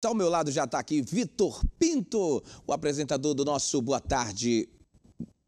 Tá ao meu lado já está aqui Vitor Pinto, o apresentador do nosso Boa Tarde.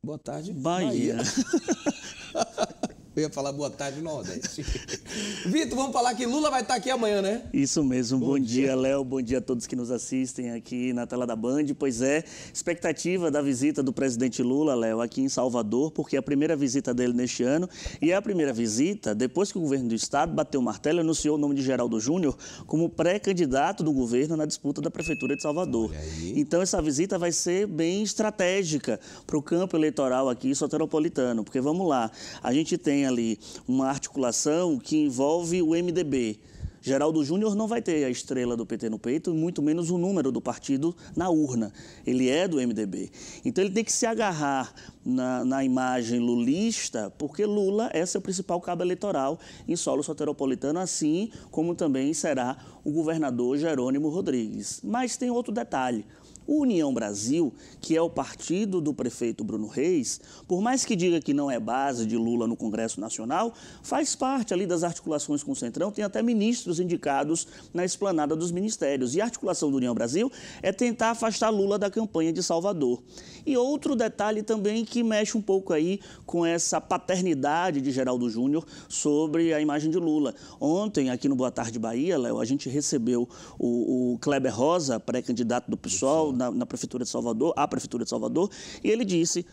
Boa tarde, Bahia. Bahia. Eu ia falar boa tarde, Nordeste. Vitor, vamos falar que Lula vai estar aqui amanhã, né? Isso mesmo. Bom, bom dia, Léo. Bom dia a todos que nos assistem aqui na tela da Band. Pois é, expectativa da visita do presidente Lula, Léo, aqui em Salvador, porque é a primeira visita dele neste ano e é a primeira visita depois que o governo do estado bateu o martelo e anunciou o nome de Geraldo Júnior como pré-candidato do governo na disputa da prefeitura de Salvador. Então essa visita vai ser bem estratégica para o campo eleitoral aqui soteropolitano, porque vamos lá, a gente tem ali uma articulação que envolve envolve o MDB. Geraldo Júnior não vai ter a estrela do PT no peito, muito menos o número do partido na urna. Ele é do MDB. Então ele tem que se agarrar na, na imagem lulista, porque Lula é seu principal cabo eleitoral em solo soteropolitano, assim como também será o governador Jerônimo Rodrigues. Mas tem outro detalhe. O União Brasil, que é o partido do prefeito Bruno Reis, por mais que diga que não é base de Lula no Congresso Nacional, faz parte ali das articulações com o Centrão, tem até ministros indicados na esplanada dos ministérios. E a articulação do União Brasil é tentar afastar Lula da campanha de Salvador. E outro detalhe também que mexe um pouco aí com essa paternidade de Geraldo Júnior sobre a imagem de Lula. Ontem, aqui no Boa Tarde Bahia, Léo, a gente recebeu o, o Kleber Rosa, pré-candidato do PSOL, na, na Prefeitura de Salvador, à Prefeitura de Salvador, e ele disse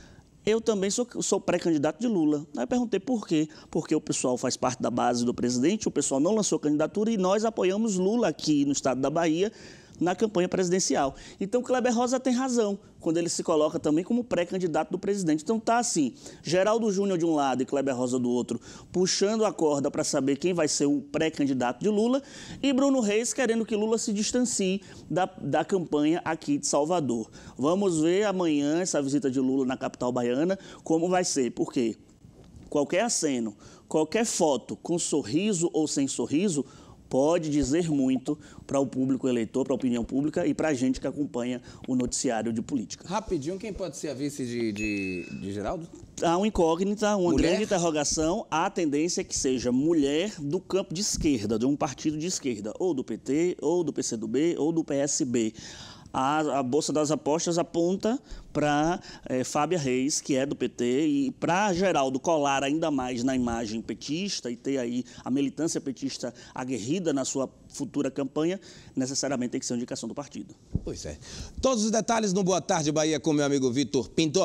eu também sou, sou pré-candidato de Lula. Aí eu perguntei por quê. Porque o pessoal faz parte da base do presidente, o pessoal não lançou candidatura e nós apoiamos Lula aqui no estado da Bahia na campanha presidencial. Então, Kleber Rosa tem razão quando ele se coloca também como pré-candidato do presidente. Então, tá assim: Geraldo Júnior de um lado e Kleber Rosa do outro, puxando a corda para saber quem vai ser o pré-candidato de Lula, e Bruno Reis querendo que Lula se distancie da, da campanha aqui de Salvador. Vamos ver amanhã essa visita de Lula na capital baiana, como vai ser, porque qualquer aceno, qualquer foto com sorriso ou sem sorriso pode dizer muito para o público eleitor, para a opinião pública e para a gente que acompanha o noticiário de política. Rapidinho, quem pode ser a vice de, de, de Geraldo? Há uma incógnita, uma mulher? grande interrogação. A tendência é que seja mulher do campo de esquerda, de um partido de esquerda, ou do PT, ou do PCdoB, ou do PSB a, a Bolsa das Apostas aponta para é, eh, Fábia Reis, que é do PT, e para Geraldo colar ainda mais na imagem petista e ter aí a militância petista aguerrida na sua futura campanha, necessariamente tem que ser uma indicação do partido. Pois é. Todos os detalhes no Boa Tarde Bahia com meu amigo Vitor Pinto.